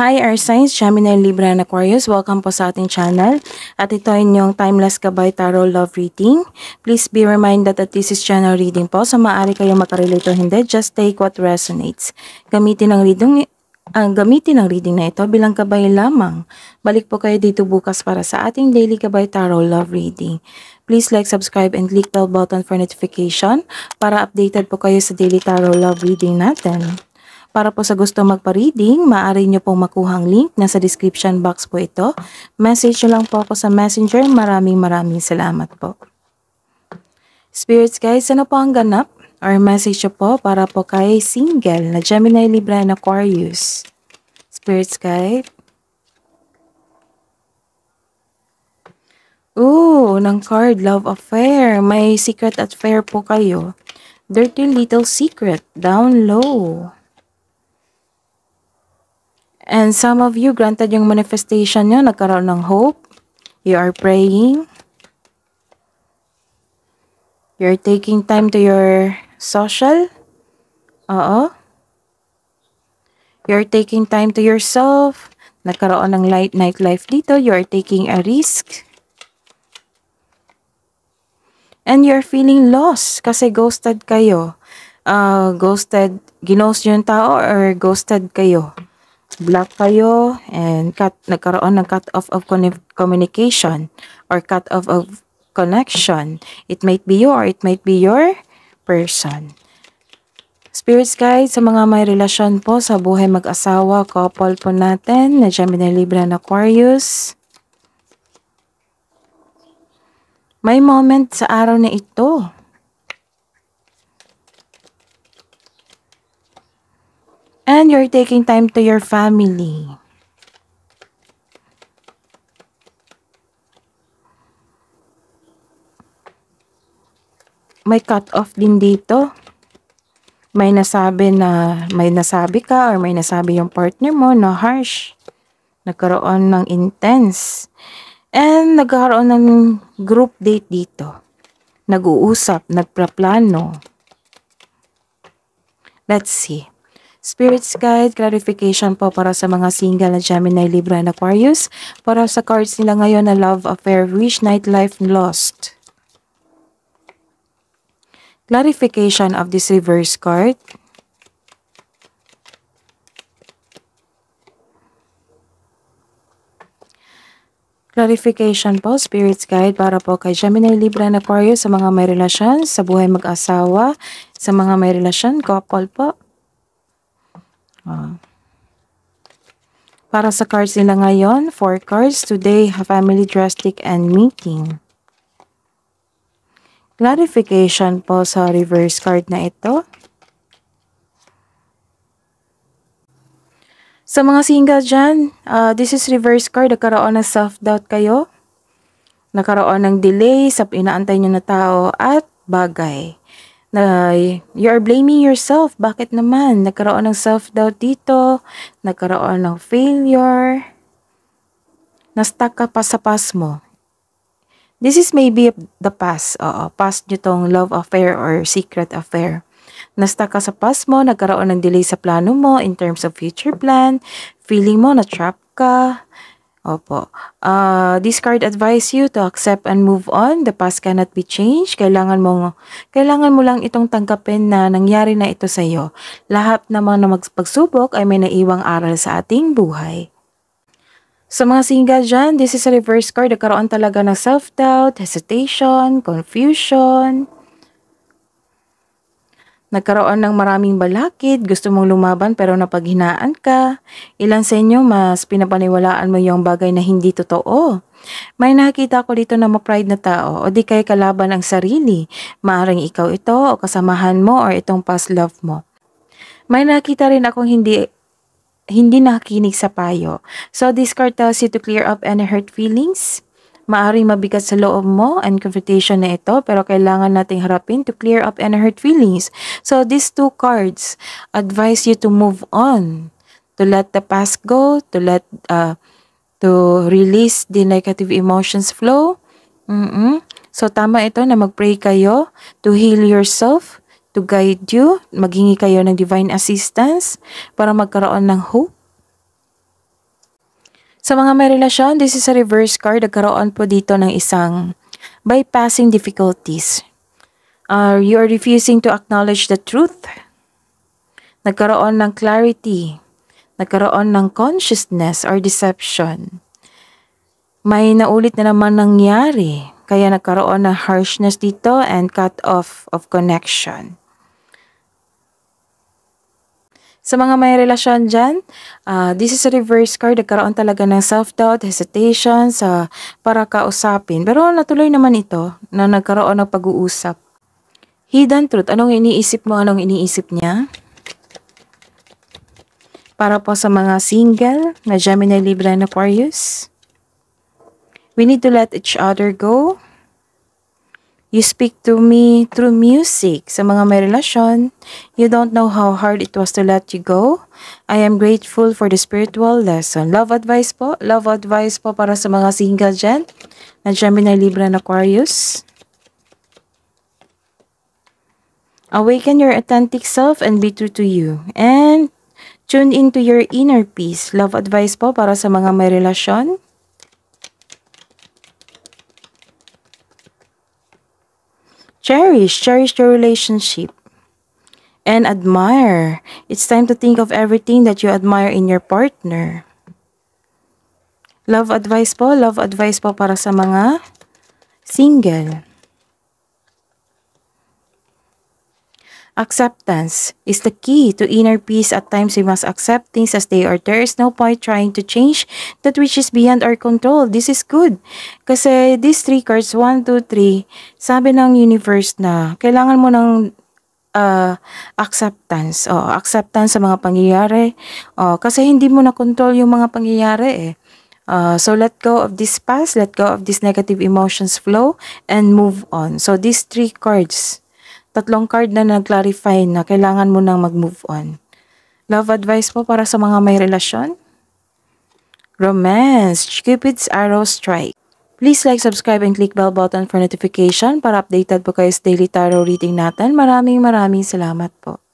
Hi Air Signs, Gemini, Libra and Aquarius. Welcome po sa ating channel. At ito ay inyong Timeless Kabay Tarot Love Reading. Please be reminded that this is channel reading po. So maaari kayo makarelate o hindi, just take what resonates. Gamitin ang reading ang gamitin ng reading na ito bilang kabay lamang. Balik po kayo dito bukas para sa ating Daily Kabay Tarot Love Reading. Please like, subscribe, and click bell button for notification para updated po kayo sa Daily Tarot Love Reading natin. Para po sa gusto magpa-reading, maaari nyo pong makuha ang link. Nasa description box po ito. Message nyo lang po ako sa messenger. Maraming maraming salamat po. Spirits guys, ano po ang ganap? Or message po para po kay single na Gemini, Libra, and Aquarius. Spirits guide. Ooh, unang card, love affair. May secret affair po kayo. Dirty little secret, down low. And some of you, granted yung manifestation nyo, nagkaroon ng hope. You are praying. You're taking time to your social. Oo. You're taking time to yourself. Nagkaroon ng light nightlife dito. You are taking a risk. And you're feeling lost kasi ghosted kayo. Uh, ghosted, ginost yung tao or ghosted kayo block kayo and cut, nagkaroon ng cut off of communication or cut off of connection. It might be you or it might be your person. Spirits guide, sa mga may relasyon po sa buhay mag-asawa, couple po natin na Gemini, Libra, and Aquarius. May moment sa araw na ito Yan, you're taking time to your family. May cut-off din dito. May nasabi na, may nasabi ka or may nasabi yung partner mo na harsh. Nagkaroon ng intense. And nagkaroon ng group date dito. Nag-uusap, nagplaplano. Let's see. Spirits Guide, clarification po para sa mga single na Gemini, Libra, and Aquarius. Para sa cards nila ngayon na Love Affair, Wish, Nightlife, Lost. Clarification of this reverse card. Clarification po, Spirit's Guide para po kay Gemini, Libra, and Aquarius sa mga may relasyon, sa buhay mag-asawa, sa mga may relasyon, couple po. Oh. Para sa cards nila ngayon, 4 cards. Today, family drastic and meeting. Clarification po sa reverse card na ito. Sa mga single dyan, uh, this is reverse card. Nagkaroon ng self-doubt kayo. Nakaroon ng delay sa inaantay nyo na tao at bagay na you are blaming yourself. Bakit naman? Nagkaroon ng self-doubt dito, nagkaroon ng failure, Nastuck ka pa sa past mo. This is maybe the past. Oo, past nyo tong love affair or secret affair. Nastuck ka sa past mo, nagkaroon ng delay sa plano mo in terms of future plan, feeling mo na-trap ka, Opo. Uh, ah, this card advise you to accept and move on. The past cannot be changed. Kailangan mo, kailangan mo lang itong tanggapin na nangyari na ito sa iyo. Lahat naman na magpagsubok ay may naiwang aral sa ating buhay. Sa mga single dyan, this is a reverse card. Nagkaroon talaga ng self-doubt, hesitation, confusion, Nagkaroon ng maraming balakid, gusto mong lumaban pero napaghinaan ka. Ilan sa inyo mas pinapaniwalaan mo yung bagay na hindi totoo. May nakita ko dito na ma-pride na tao o di kaya kalaban ang sarili. Maaring ikaw ito o kasamahan mo or itong past love mo. May nakita rin akong hindi hindi nakinig sa payo. So this card tells you to clear up any hurt feelings, Maaring mabigat sa loob mo and confrontation na ito pero kailangan nating harapin to clear up any hurt feelings. So these two cards advise you to move on, to let the past go, to let uh, to release the negative emotions flow. Mm -mm. So tama ito na magpray kayo to heal yourself, to guide you, maghingi kayo ng divine assistance para magkaroon ng hope sa mga may relasyon, this is a reverse card. Nagkaroon po dito ng isang bypassing difficulties. Uh, you are refusing to acknowledge the truth. Nagkaroon ng clarity. Nagkaroon ng consciousness or deception. May naulit na naman nangyari. Kaya nagkaroon ng harshness dito and cut off of connection. Sa mga may relasyon dyan, uh, this is a reverse card. Nagkaroon talaga ng self-doubt, hesitation sa uh, para kausapin. Pero natuloy naman ito na nagkaroon ng pag-uusap. Hidden truth. Anong iniisip mo? Anong iniisip niya? Para po sa mga single na Gemini, Libra, and Aquarius. We need to let each other go. You speak to me through music. Sa mga may relasyon, you don't know how hard it was to let you go. I am grateful for the spiritual lesson. Love advice po. Love advice po para sa mga single dyan. Na Gemini, Libra, and Aquarius. Awaken your authentic self and be true to you. And tune into your inner peace. Love advice po para sa mga may relasyon. Cherish, cherish your relationship and admire. It's time to think of everything that you admire in your partner. Love advice po, love advice po para sa mga single. Acceptance is the key to inner peace. At times, we must accept things as they are. There is no point trying to change that which is beyond our control. This is good. Kasi these three cards, 1, 2, 3, sabi ng universe na kailangan mo ng uh, acceptance. oh, acceptance sa mga pangyayari. oh, kasi hindi mo na control yung mga pangyayari eh. Uh, so let go of this past, let go of this negative emotions flow, and move on. So these three cards tatlong card na nag-clarify na kailangan mo nang mag-move on. Love advice po para sa mga may relasyon? Romance, Cupid's Arrow Strike. Please like, subscribe, and click bell button for notification para updated po kayo sa daily tarot reading natin. Maraming maraming salamat po.